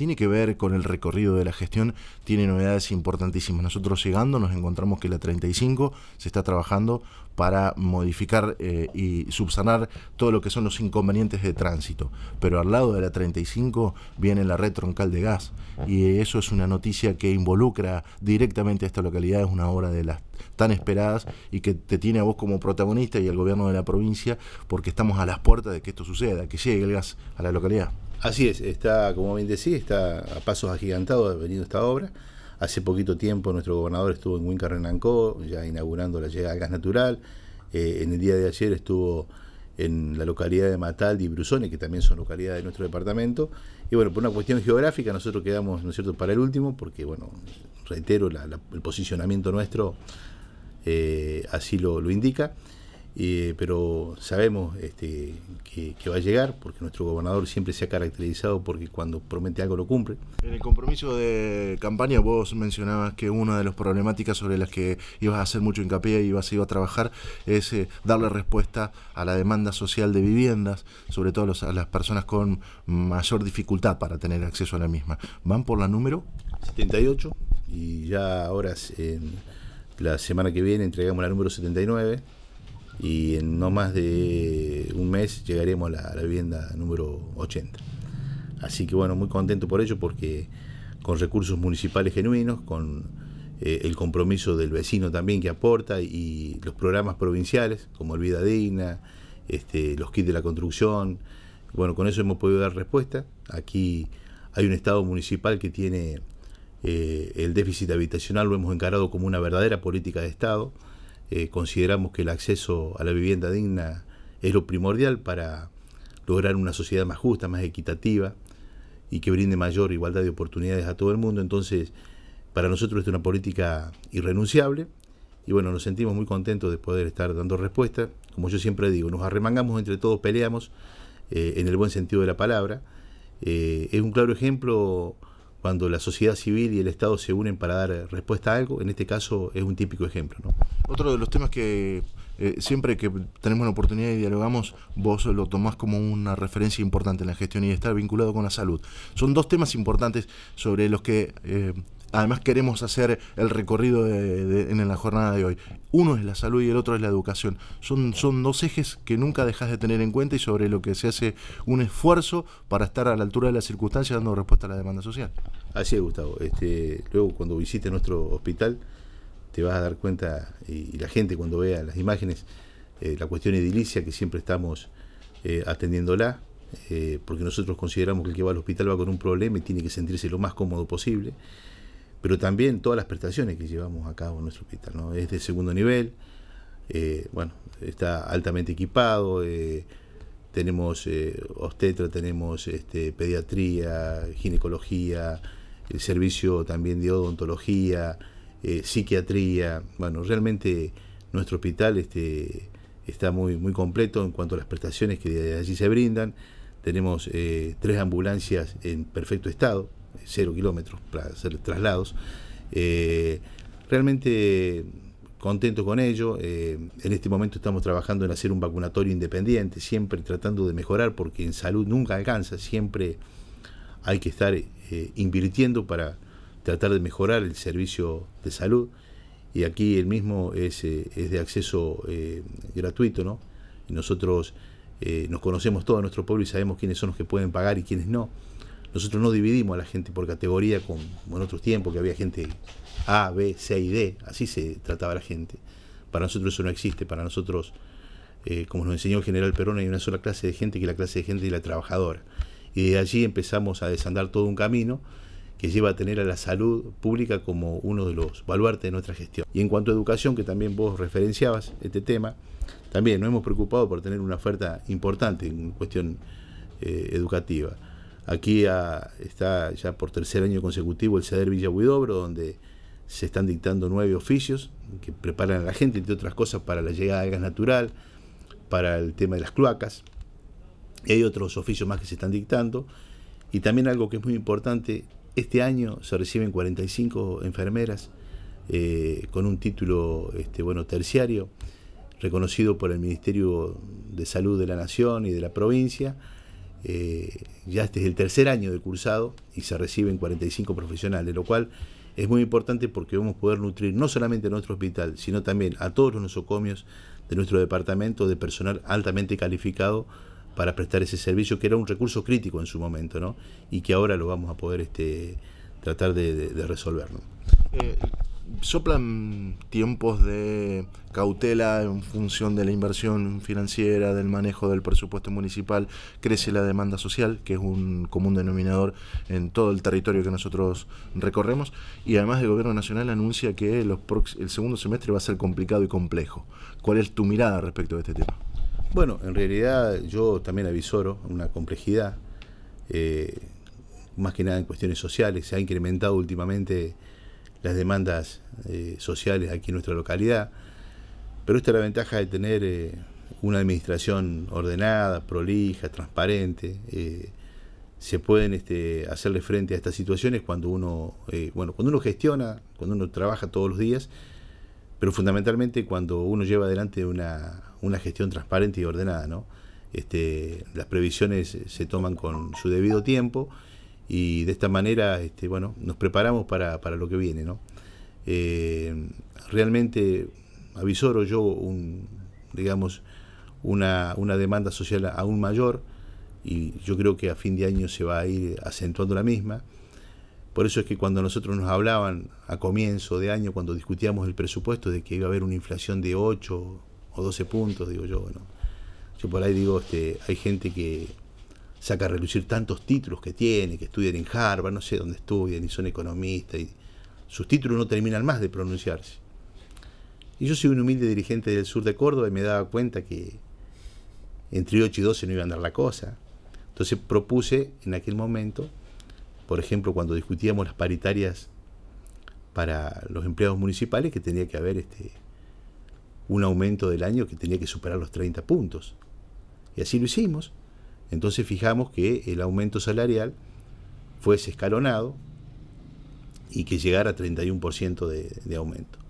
tiene que ver con el recorrido de la gestión tiene novedades importantísimas. Nosotros llegando nos encontramos que la 35 se está trabajando para modificar eh, y subsanar todo lo que son los inconvenientes de tránsito. Pero al lado de la 35 viene la red troncal de gas y eso es una noticia que involucra directamente a esta localidad, es una obra de las tan esperadas y que te tiene a vos como protagonista y al gobierno de la provincia porque estamos a las puertas de que esto suceda, que llegue el gas a la localidad. Así es, está, como bien decía, está a pasos agigantados venido esta obra. Hace poquito tiempo nuestro gobernador estuvo en Huinca Renancó, ya inaugurando la llegada al gas natural. Eh, en el día de ayer estuvo en la localidad de Mataldi y Brusone, que también son localidades de nuestro departamento. Y bueno, por una cuestión geográfica, nosotros quedamos, ¿no es cierto?, para el último, porque, bueno, reitero, el posicionamiento nuestro eh, así lo indica. Eh, pero sabemos este, que, va a llegar, porque nuestro gobernador siempre se ha caracterizado porque cuando promete algo lo cumple. En el compromiso de campaña vos mencionabas que una de las problemáticas sobre las que ibas a hacer mucho hincapié y ibas a, a trabajar es eh, darle respuesta a la demanda social de viviendas, sobre todo a, las personas con mayor dificultad para tener acceso a la misma. ¿Van por la número? 78 y ya ahora... en la semana que viene entregamos la número 79 y en no más de un mes llegaremos a la, vivienda número 80. Así que bueno, muy contento por ello porque con recursos municipales genuinos, con eh, el compromiso del vecino también que aporta y los programas provinciales como el Vida Digna, este, los kits de la construcción, bueno, con eso hemos podido dar respuesta. Aquí hay un Estado municipal que tiene eh, el déficit habitacional, lo hemos encarado como una verdadera política de Estado. Eh, consideramos que el acceso a la vivienda digna es lo primordial para lograr una sociedad más justa, más equitativa y que brinde mayor igualdad de oportunidades a todo el mundo. Entonces, para nosotros es una política irrenunciable y bueno, nos sentimos muy contentos de poder estar dando respuesta. Como yo siempre digo, nos arremangamos entre todos, peleamos eh, en el buen sentido de la palabra. Eh, es un claro ejemplo cuando la sociedad civil y el Estado se unen para dar respuesta a algo. En este caso es un típico ejemplo. ¿no? Otro de los temas que eh, siempre que tenemos la oportunidad y dialogamos, vos lo tomás como una referencia importante en la gestión y está vinculado con la salud. Son dos temas importantes sobre los que eh, además queremos hacer el recorrido en la jornada de hoy. Uno es la salud y el otro es la educación. Son, son dos ejes que nunca dejas de tener en cuenta y sobre lo que se hace un esfuerzo para estar a la altura de las circunstancias dando respuesta a la demanda social. Así es, Gustavo. Este, luego, cuando visite nuestro hospital, te vas a dar cuenta, y, la gente cuando vea las imágenes, eh, la cuestión edilicia que siempre estamos eh, atendiéndola, eh, porque nosotros consideramos que el que va al hospital va con un problema y tiene que sentirse lo más cómodo posible, pero también todas las prestaciones que llevamos a cabo en nuestro hospital. ¿no? Es de segundo nivel, bueno, está altamente equipado, tenemos obstetra, tenemos este, pediatría, ginecología, el servicio también de odontología, eh, psiquiatría. Bueno, realmente nuestro hospital este, está muy, muy completo en cuanto a las prestaciones que allí se brindan. Tenemos eh, tres ambulancias en perfecto estado, cero kilómetros para hacer traslados. Eh, realmente contento con ello. en este momento estamos trabajando en hacer un vacunatorio independiente, siempre tratando de mejorar, porque en salud nunca alcanza, siempre hay que estar invirtiendo para tratar de mejorar el servicio de salud y aquí el mismo es, eh, es de acceso eh, gratuito, ¿no? nosotros eh, nos conocemos todo nuestro pueblo y sabemos quiénes son los que pueden pagar y quiénes no. Nosotros no dividimos a la gente por categoría como en otros tiempos, que había gente A, B, C y D, así se trataba la gente. Para nosotros eso no existe, para nosotros, como nos enseñó el general Perón, hay una sola clase de gente, que es la clase de gente y la trabajadora. Y de allí empezamos a desandar todo un camino que lleva a tener a la salud pública como uno de los baluartes de nuestra gestión. Y en cuanto a educación, que también vos referenciabas este tema, también nos hemos preocupado por tener una oferta importante en cuestión eh, educativa. Aquí está ya por tercer año consecutivo el CEDER Villa Huidobro, donde se están dictando nueve oficios que preparan a la gente, entre otras cosas, para la llegada de gas natural, para el tema de las cloacas. Y hay otros oficios más que se están dictando. Y también algo que es muy importante este año se reciben 45 enfermeras eh, con un título este, bueno, terciario reconocido por el Ministerio de Salud de la Nación y de la provincia. Eh, ya este es el tercer año de cursado y se reciben 45 profesionales, lo cual es muy importante porque vamos a poder nutrir no solamente nuestro hospital, sino también a todos los nosocomios de nuestro departamento de personal altamente calificado para prestar ese servicio, que era un recurso crítico en su momento, ¿no? Y que ahora lo vamos a poder este, tratar de, resolverlo. resolver. Eh, ¿Soplan tiempos de cautela en función de la inversión financiera, del manejo del presupuesto municipal? ¿Crece la demanda social, que es un común denominador en todo el territorio que nosotros recorremos? Y además el Gobierno Nacional anuncia que el segundo semestre va a ser complicado y complejo. ¿Cuál es tu mirada respecto a este tema? Bueno, en realidad yo también avisoro una complejidad, eh, más que nada en cuestiones sociales. Se ha incrementado últimamente las demandas eh, sociales aquí en nuestra localidad, pero esta es la ventaja de tener eh, una administración ordenada, prolija, transparente. se pueden este, hacerle frente a estas situaciones cuando uno, bueno, cuando uno gestiona, cuando uno trabaja todos los días pero fundamentalmente cuando uno lleva adelante una, gestión transparente y ordenada, este, las previsiones se toman con su debido tiempo y de esta manera este, bueno, nos preparamos para, lo que viene. Eh, realmente avisoro yo digamos, una, una, demanda social aún mayor y yo creo que a fin de año se va a ir acentuando la misma. Por eso es que cuando nosotros nos hablaban a comienzo de año, cuando discutíamos el presupuesto, de que iba a haber una inflación de 8 o 12 puntos, digo yo, bueno, yo por ahí digo, este, hay gente que saca a relucir tantos títulos que tiene, que estudian en Harvard, no sé dónde estudian, y son economistas, y sus títulos no terminan más de pronunciarse. Y yo soy un humilde dirigente del sur de Córdoba y me daba cuenta que entre 8 y 12 no iba a andar la cosa. Entonces propuse en aquel momento por ejemplo, cuando discutíamos las paritarias para los empleados municipales, que tenía que haber este, un aumento del año que tenía que superar los 30 puntos. Y así lo hicimos. Entonces fijamos que el aumento salarial fuese escalonado y que llegara a 31% de aumento.